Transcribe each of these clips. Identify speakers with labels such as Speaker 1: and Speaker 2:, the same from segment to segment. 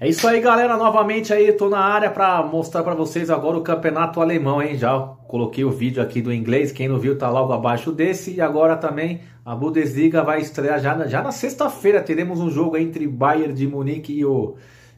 Speaker 1: É isso aí, galera. Novamente aí, tô na área para mostrar para vocês agora o campeonato alemão, hein? Já coloquei o vídeo aqui do inglês. Quem não viu tá logo abaixo desse. E agora também a Bundesliga vai estrear já na, já na sexta-feira. Teremos um jogo entre Bayern de Munique e o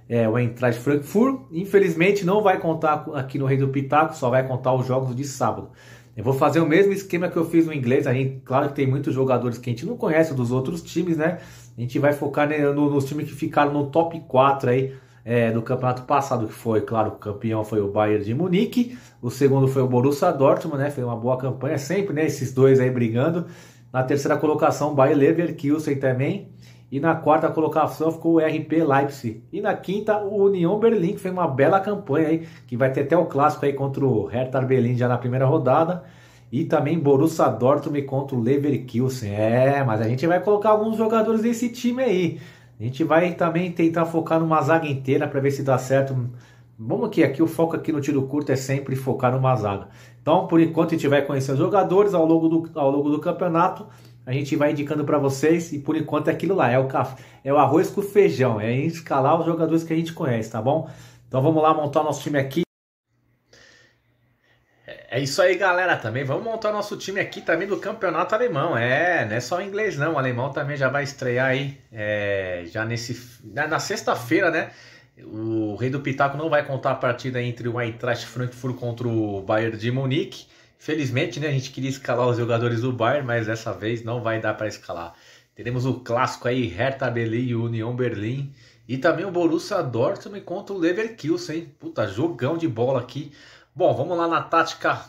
Speaker 1: é, o Eintracht Frankfurt. Infelizmente não vai contar aqui no Rei do Pitaco, só vai contar os jogos de sábado. Eu vou fazer o mesmo esquema que eu fiz no inglês. Aí, claro que tem muitos jogadores que a gente não conhece dos outros times, né? A gente vai focar né, no, nos times que ficaram no top 4 aí é, do campeonato passado, que foi, claro, o campeão foi o Bayern de Munique, o segundo foi o Borussia Dortmund, né? Foi uma boa campanha sempre, né? Esses dois aí brigando. Na terceira colocação, o Bayern Leverkusen também. E na quarta colocação ficou o RP Leipzig. E na quinta, o União Berlim, que fez uma bela campanha aí, que vai ter até o clássico aí contra o Hertha Berlim já na primeira rodada. E também Borussia Dortmund contra o Leverkusen. É, mas a gente vai colocar alguns jogadores desse time aí. A gente vai também tentar focar numa zaga inteira para ver se dá certo. Vamos aqui, aqui o foco aqui no tiro curto é sempre focar numa zaga. Então, por enquanto a gente vai conhecer os jogadores ao longo do, ao longo do campeonato a gente vai indicando para vocês e por enquanto é aquilo lá, é o café, é o arroz com feijão, é escalar os jogadores que a gente conhece, tá bom? Então vamos lá montar nosso time aqui. É isso aí, galera, também vamos montar nosso time aqui também do campeonato alemão. É, não é só inglês não, o alemão também já vai estrear aí, é, já nesse na, na sexta-feira, né? O Rei do Pitaco não vai contar a partida entre o Eintracht Frankfurt contra o Bayern de Munique. Felizmente, né, a gente queria escalar os jogadores do Bayern, mas dessa vez não vai dar para escalar. Teremos o clássico aí, Hertha Berlim e União Berlim. E também o Borussia Dortmund contra o Leverkusen. Puta, jogão de bola aqui. Bom, vamos lá na tática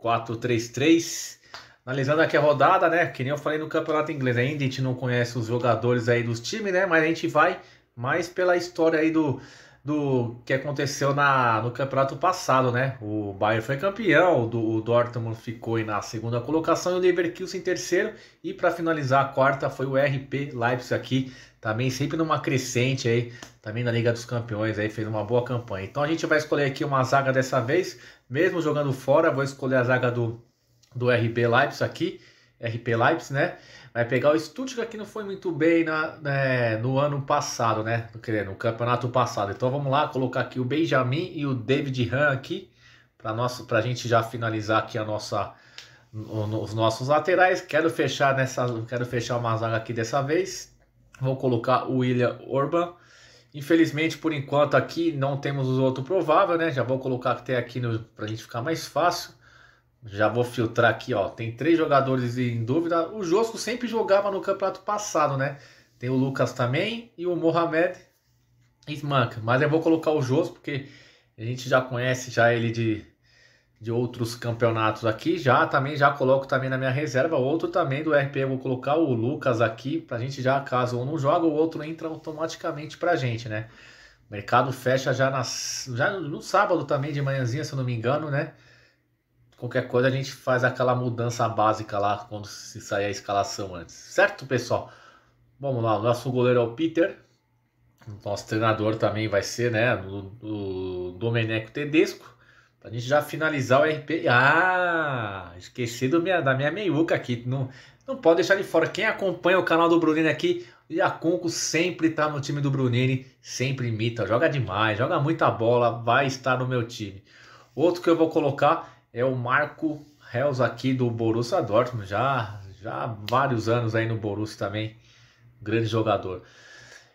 Speaker 1: 4-3-3. Analisando aqui a rodada, né? Que nem eu falei no campeonato inglês. Ainda a gente não conhece os jogadores aí dos times, né? Mas a gente vai mais pela história aí do, do que aconteceu na, no campeonato passado, né? O Bayern foi campeão, do, o Dortmund ficou na segunda colocação e o Leverkusen em terceiro. E para finalizar a quarta foi o RP Leipzig aqui, também sempre numa crescente aí, também na Liga dos Campeões aí, fez uma boa campanha. Então a gente vai escolher aqui uma zaga dessa vez, mesmo jogando fora, vou escolher a zaga do, do RB Leipzig aqui. RP Leipzig, né? Vai pegar o Stuttgart que não foi muito bem na, né, no ano passado, né? No campeonato passado. Então vamos lá, colocar aqui o Benjamin e o David Han aqui para a gente já finalizar aqui a nossa os nossos laterais. Quero fechar nessa, quero fechar uma zaga aqui dessa vez. Vou colocar o William Orban. Infelizmente, por enquanto aqui não temos os outros provável, né? Já vou colocar até aqui para a gente ficar mais fácil. Já vou filtrar aqui, ó. Tem três jogadores em dúvida. O Josco sempre jogava no campeonato passado, né? Tem o Lucas também e o Mohamed Smanka. Mas eu vou colocar o Josco porque a gente já conhece já ele de, de outros campeonatos aqui. Já também já coloco também na minha reserva. Outro também do RP eu vou colocar o Lucas aqui pra gente já, caso um não joga, o outro entra automaticamente pra gente, né? O mercado fecha já, nas, já no sábado também de manhãzinha, se eu não me engano, né? qualquer coisa a gente faz aquela mudança básica lá quando se sair a escalação antes. Certo, pessoal? Vamos lá, o nosso goleiro é o Peter. nosso treinador também vai ser, né? O, o Domeneco Tedesco. Pra gente já finalizar o RP. Ah! Esqueci do minha, da minha meiuca aqui. Não, não pode deixar de fora. Quem acompanha o canal do Brunini aqui, Iaconco sempre tá no time do Brunini. Sempre imita, joga demais, joga muita bola, vai estar no meu time. Outro que eu vou colocar é o Marco Reus aqui do Borussia Dortmund, já, já há vários anos aí no Borussia também, grande jogador.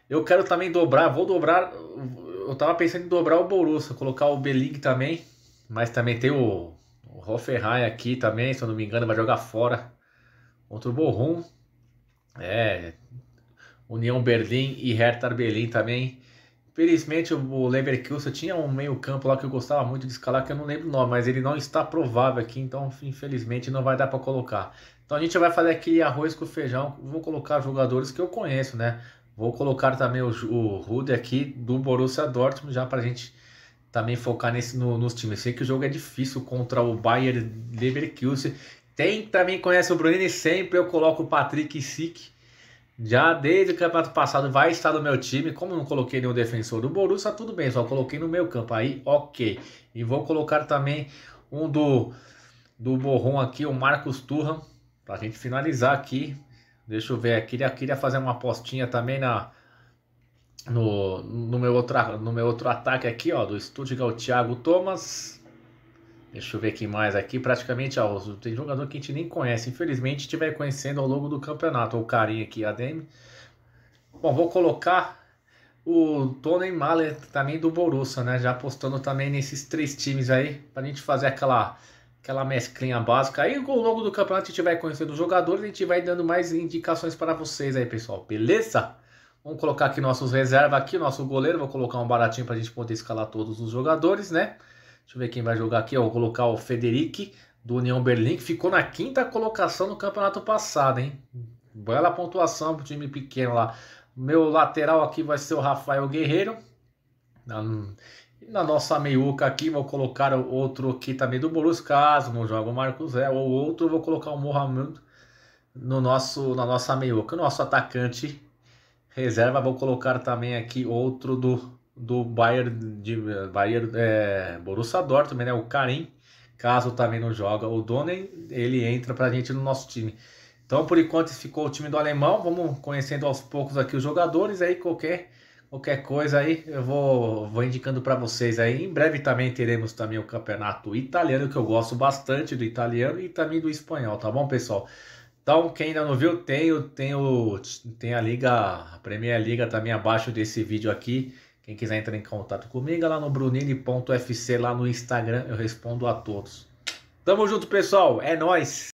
Speaker 1: Eu quero também dobrar, vou dobrar, eu tava pensando em dobrar o Borussia, colocar o Belig também, mas também tem o, o Hoffenheim aqui também, se eu não me engano, vai jogar fora contra o Borrom. É, União Berlim e Hertha Berlim também Felizmente o Leverkusen tinha um meio campo lá que eu gostava muito de escalar, que eu não lembro o nome, mas ele não está provável aqui, então infelizmente não vai dar para colocar. Então a gente vai fazer aquele arroz com feijão, vou colocar jogadores que eu conheço, né? Vou colocar também o, o Rude aqui do Borussia Dortmund, já para a gente também focar nesse, no, nos times. Eu sei que o jogo é difícil contra o Bayern Leverkusen. Tem também conhece o Brunini, sempre eu coloco o Patrick Sick já desde o campeonato passado vai estar no meu time. Como não coloquei nenhum defensor do Borussia, tudo bem, só coloquei no meu campo aí, ok. E vou colocar também um do, do Borrom aqui, o Marcos Turra, para a gente finalizar aqui. Deixa eu ver, aqui, queria, queria fazer uma apostinha também na, no, no, meu outro, no meu outro ataque aqui, ó, do Stuttgart, o Thiago Thomas. Deixa eu ver quem mais aqui. Praticamente, ó, tem jogador que a gente nem conhece. Infelizmente, estiver conhecendo ao longo do campeonato. O carinha aqui, a ADM. Bom, vou colocar o Tony Mahler também do Borussia, né? Já apostando também nesses três times aí. Pra gente fazer aquela, aquela mesclinha básica. Aí, ao longo do campeonato, a gente vai conhecendo os jogadores. A gente vai dando mais indicações para vocês aí, pessoal. Beleza? Vamos colocar aqui nossos reservas aqui. Nosso goleiro. Vou colocar um baratinho pra gente poder escalar todos os jogadores, né? Deixa eu ver quem vai jogar aqui. Ó, vou colocar o Federico do União Berlim, que ficou na quinta colocação no campeonato passado, hein? Bela pontuação pro time pequeno lá. Meu lateral aqui vai ser o Rafael Guerreiro. Na, na nossa meiuca aqui, vou colocar outro aqui também do Borussia, caso não joga o Marcos Zé. Ou outro, vou colocar o Mohamed no nosso, na nossa meiuca. O nosso atacante reserva, vou colocar também aqui outro do do Bayern de Bayern, é, Borussia Dortmund, né? O Karim, caso também não joga o Donen, ele entra para a gente no nosso time. Então, por enquanto ficou o time do alemão. Vamos conhecendo aos poucos aqui os jogadores aí qualquer qualquer coisa aí, eu vou, vou indicando para vocês aí. Em breve também teremos também o campeonato italiano, que eu gosto bastante do italiano e também do espanhol, tá bom, pessoal? Então, quem ainda não viu, tem, tem, o, tem a liga, a Premier Liga também abaixo desse vídeo aqui. Quem quiser entrar em contato comigo é lá no brunini.fc lá no Instagram, eu respondo a todos. Tamo junto, pessoal. É nós.